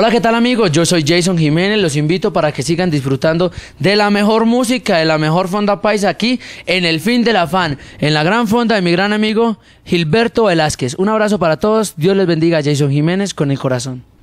Hola, ¿qué tal amigos? Yo soy Jason Jiménez, los invito para que sigan disfrutando de la mejor música, de la mejor fonda paisa aquí en el fin de la Fan, en la gran fonda de mi gran amigo Gilberto Velázquez. Un abrazo para todos, Dios les bendiga Jason Jiménez con el corazón.